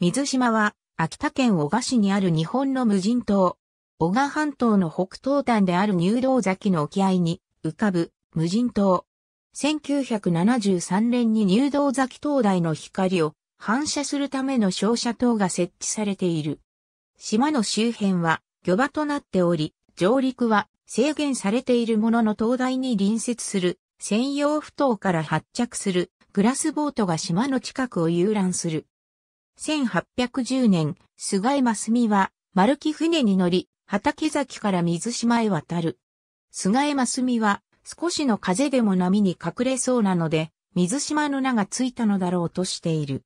水島は、秋田県小賀市にある日本の無人島。小賀半島の北東端である入道崎の沖合に浮かぶ無人島。1973年に入道崎灯台の光を反射するための照射灯が設置されている。島の周辺は漁場となっており、上陸は制限されているものの灯台に隣接する専用埠頭から発着するグラスボートが島の近くを遊覧する。1810年、菅井正美は、丸木船に乗り、畑崎から水島へ渡る。菅井真澄は少しの風でも波に隠れそうなので、水島の名がついたのだろうとしている。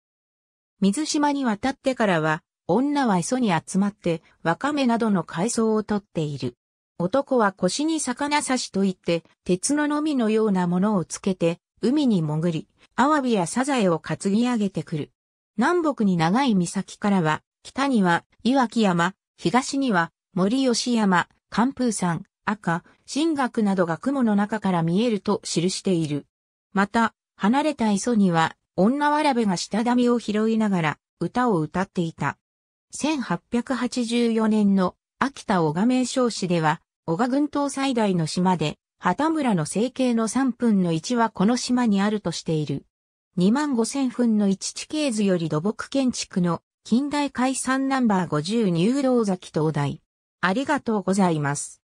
水島に渡ってからは、女は磯に集まって、わかめなどの海藻を取っている。男は腰に魚刺しといって、鉄ののみのようなものをつけて、海に潜り、アワビやサザエを担ぎ上げてくる。南北に長い岬からは、北には岩木山、東には森吉山、寒風山、赤、神学などが雲の中から見えると記している。また、離れた磯には、女わらべが下ダを拾いながら歌を歌っていた。1884年の秋田小賀名称市では、小賀群島最大の島で、畑村の整形の3分の1はこの島にあるとしている。2万5000分の1地形図より土木建築の近代解散ナンバー50入道崎東大。ありがとうございます。